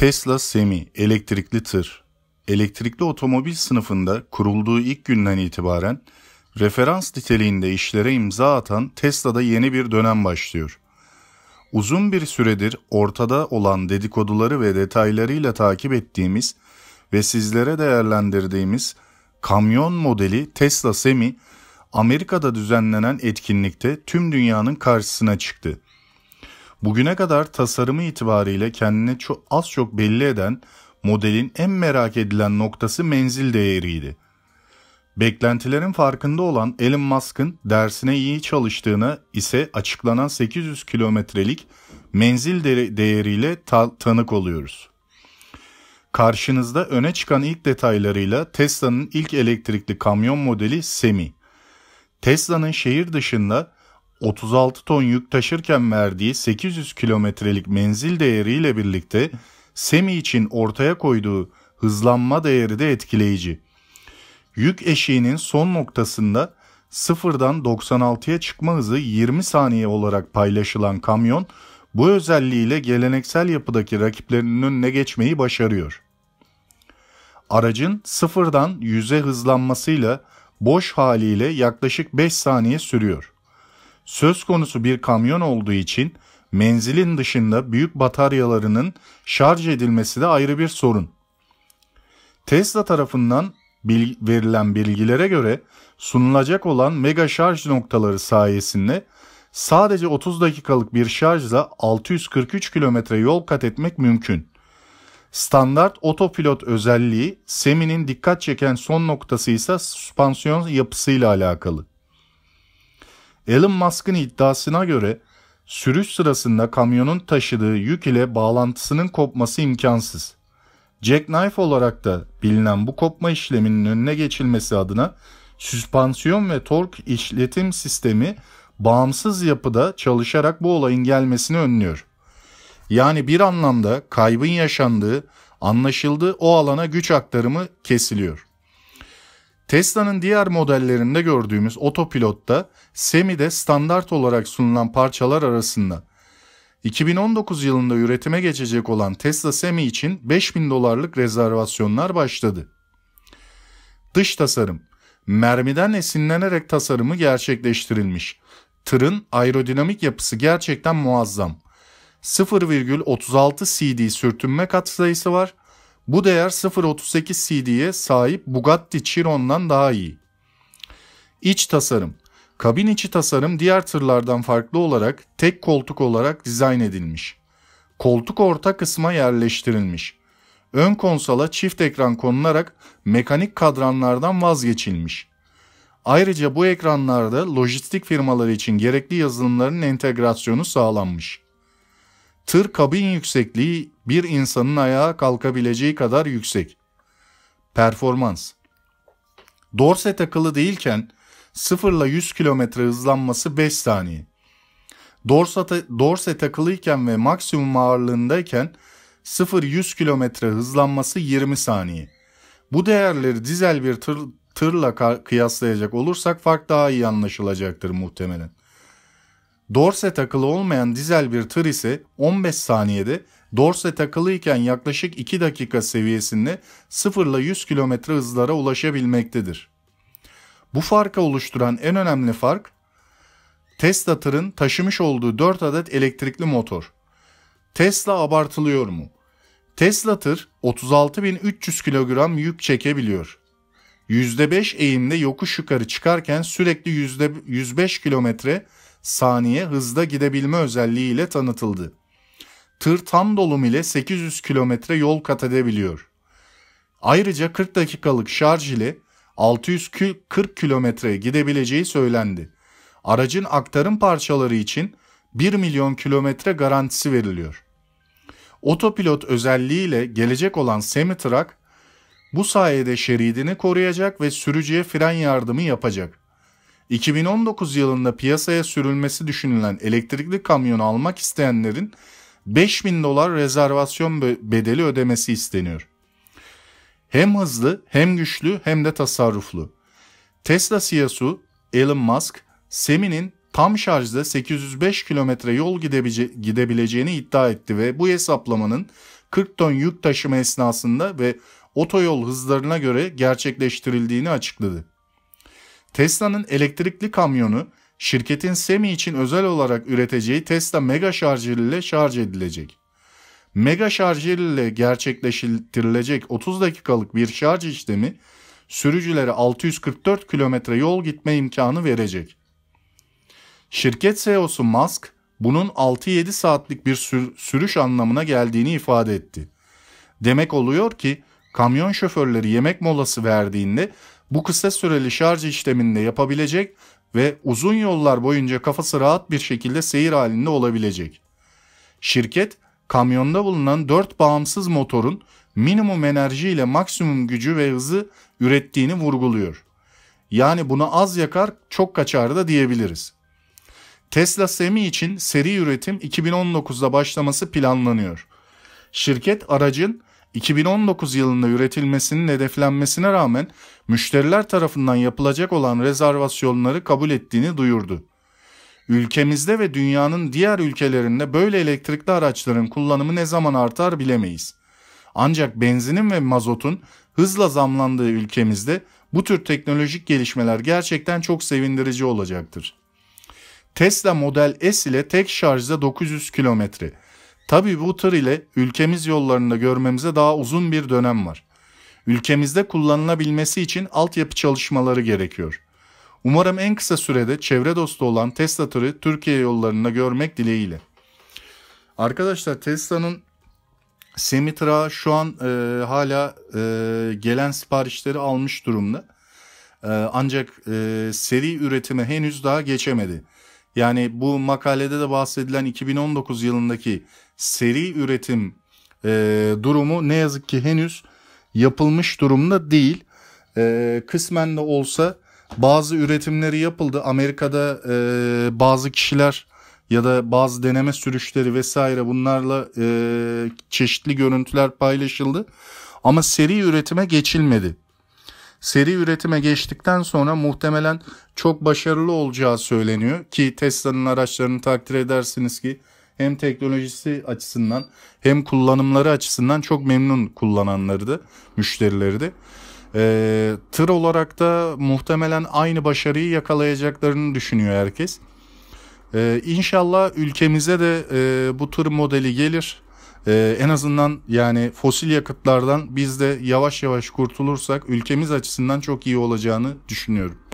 Tesla Semi elektrikli tır elektrikli otomobil sınıfında kurulduğu ilk günden itibaren referans niteliğinde işlere imza atan Tesla'da yeni bir dönem başlıyor. Uzun bir süredir ortada olan dedikoduları ve detaylarıyla takip ettiğimiz ve sizlere değerlendirdiğimiz kamyon modeli Tesla Semi Amerika'da düzenlenen etkinlikte tüm dünyanın karşısına çıktı. Bugüne kadar tasarımı itibariyle kendini çok az çok belli eden modelin en merak edilen noktası menzil değeriydi. Beklentilerin farkında olan Elon Musk'ın dersine iyi çalıştığını ise açıklanan 800 kilometrelik menzil değeriyle ta tanık oluyoruz. Karşınızda öne çıkan ilk detaylarıyla Tesla'nın ilk elektrikli kamyon modeli Semi. Tesla'nın şehir dışında 36 ton yük taşırken verdiği 800 kilometrelik menzil değeriyle birlikte Semi için ortaya koyduğu hızlanma değeri de etkileyici. Yük eşiğinin son noktasında sıfırdan 96'ya çıkma hızı 20 saniye olarak paylaşılan kamyon bu özelliğiyle geleneksel yapıdaki rakiplerinin önüne geçmeyi başarıyor. Aracın sıfırdan 100'e hızlanmasıyla boş haliyle yaklaşık 5 saniye sürüyor söz konusu bir kamyon olduğu için menzilin dışında büyük bataryalarının şarj edilmesi de ayrı bir sorun. Tesla tarafından bil verilen bilgilere göre sunulacak olan mega şarj noktaları sayesinde sadece 30 dakikalık bir şarjla 643 kilometre yol kat etmek mümkün. Standart otopilot özelliği Semi'nin dikkat çeken son noktası ise süspansiyon yapısıyla alakalı. Elon Musk'ın iddiasına göre sürüş sırasında kamyonun taşıdığı yük ile bağlantısının kopması imkansız. Jackknife olarak da bilinen bu kopma işleminin önüne geçilmesi adına süspansiyon ve tork işletim sistemi bağımsız yapıda çalışarak bu olayın gelmesini önlüyor. Yani bir anlamda kaybın yaşandığı, anlaşıldığı o alana güç aktarımı kesiliyor. Tesla'nın diğer modellerinde gördüğümüz otopilotta Semi'de standart olarak sunulan parçalar arasında 2019 yılında üretime geçecek olan Tesla Semi için 5000 dolarlık rezervasyonlar başladı. Dış tasarım Mermiden esinlenerek tasarımı gerçekleştirilmiş. Tırın aerodinamik yapısı gerçekten muazzam. 0,36 CD sürtünme katsayısı var bu değer 0.38 CD'ye sahip Bugatti Chiron'dan daha iyi. İç tasarım Kabin içi tasarım diğer tırlardan farklı olarak tek koltuk olarak dizayn edilmiş. Koltuk orta kısma yerleştirilmiş. Ön konsola çift ekran konularak mekanik kadranlardan vazgeçilmiş. Ayrıca bu ekranlarda lojistik firmaları için gerekli yazılımların entegrasyonu sağlanmış. Tır kabin yüksekliği bir insanın ayağa kalkabileceği kadar yüksek. Performans Dorse takılı değilken 0 ile 100 km hızlanması 5 saniye. Dorse, dorse takılıyken ve maksimum ağırlığındayken 0-100 km hızlanması 20 saniye. Bu değerleri dizel bir tır, tırla kıyaslayacak olursak fark daha iyi anlaşılacaktır muhtemelen. Dorse takılı olmayan dizel bir tır ise 15 saniyede dorse takılıyken yaklaşık 2 dakika seviyesinde 0 ile 100 km hızlara ulaşabilmektedir. Bu farka oluşturan en önemli fark Tesla tırın taşımış olduğu 4 adet elektrikli motor. Tesla abartılıyor mu? Tesla tır 36.300 kilogram yük çekebiliyor. %5 eğimde yokuş yukarı çıkarken sürekli %105 kilometre saniye hızda gidebilme özelliğiyle tanıtıldı. Tır tam dolum ile 800 kilometre yol kat edebiliyor. Ayrıca 40 dakikalık şarj ile 640 kilometreye gidebileceği söylendi. Aracın aktarım parçaları için 1 milyon kilometre garantisi veriliyor. Otopilot özelliğiyle gelecek olan semi semitrak bu sayede şeridini koruyacak ve sürücüye fren yardımı yapacak. 2019 yılında piyasaya sürülmesi düşünülen elektrikli kamyonu almak isteyenlerin 5000 dolar rezervasyon bedeli ödemesi isteniyor. Hem hızlı, hem güçlü, hem de tasarruflu. Tesla CEO'su Elon Musk, Semi'nin tam şarjda 805 kilometre yol gidebileceğini iddia etti ve bu hesaplamanın 40 ton yük taşıma esnasında ve otoyol hızlarına göre gerçekleştirildiğini açıkladı. Tesla'nın elektrikli kamyonu şirketin Semi için özel olarak üreteceği Tesla mega şarjör ile şarj edilecek. Mega şarjör ile gerçekleştirilecek 30 dakikalık bir şarj işlemi sürücülere 644 kilometre yol gitme imkanı verecek. Şirket CEO'su Musk bunun 6-7 saatlik bir sür- sürüş anlamına geldiğini ifade etti. Demek oluyor ki kamyon şoförleri yemek molası verdiğinde bu kısa süreli şarj işleminde yapabilecek ve uzun yollar boyunca kafası rahat bir şekilde seyir halinde olabilecek. Şirket, kamyonda bulunan 4 bağımsız motorun minimum enerji ile maksimum gücü ve hızı ürettiğini vurguluyor. Yani bunu az yakar, çok kaçar da diyebiliriz. Tesla Semi için seri üretim 2019'da başlaması planlanıyor. Şirket aracın 2019 yılında üretilmesinin hedeflenmesine rağmen müşteriler tarafından yapılacak olan rezervasyonları kabul ettiğini duyurdu. Ülkemizde ve dünyanın diğer ülkelerinde böyle elektrikli araçların kullanımı ne zaman artar bilemeyiz. Ancak benzinin ve mazotun hızla zamlandığı ülkemizde bu tür teknolojik gelişmeler gerçekten çok sevindirici olacaktır. Tesla Model S ile tek şarjda 900 kilometre, Tabii bu tır ile ülkemiz yollarında görmemize daha uzun bir dönem var. Ülkemizde kullanılabilmesi için altyapı çalışmaları gerekiyor. Umarım en kısa sürede çevre dostu olan Tesla tırı Türkiye yollarında görmek dileğiyle. Arkadaşlar Tesla'nın Semitra şu an e, hala e, gelen siparişleri almış durumda. E, ancak e, seri üretime henüz daha geçemedi. Yani bu makalede de bahsedilen 2019 yılındaki seri üretim e, durumu ne yazık ki henüz yapılmış durumda değil. E, kısmen de olsa bazı üretimleri yapıldı. Amerika'da e, bazı kişiler ya da bazı deneme sürüşleri vesaire bunlarla e, çeşitli görüntüler paylaşıldı. Ama seri üretime geçilmedi seri üretime geçtikten sonra muhtemelen çok başarılı olacağı söyleniyor ki Tesla'nın araçlarını takdir edersiniz ki hem teknolojisi açısından hem kullanımları açısından çok memnun kullananları da müşterileri de. E, ee, tır olarak da muhtemelen aynı başarıyı yakalayacaklarını düşünüyor herkes. E, inşallah ülkemize de e, bu tır modeli gelir. Ee, en azından yani fosil yakıtlardan biz de yavaş yavaş kurtulursak ülkemiz açısından çok iyi olacağını düşünüyorum.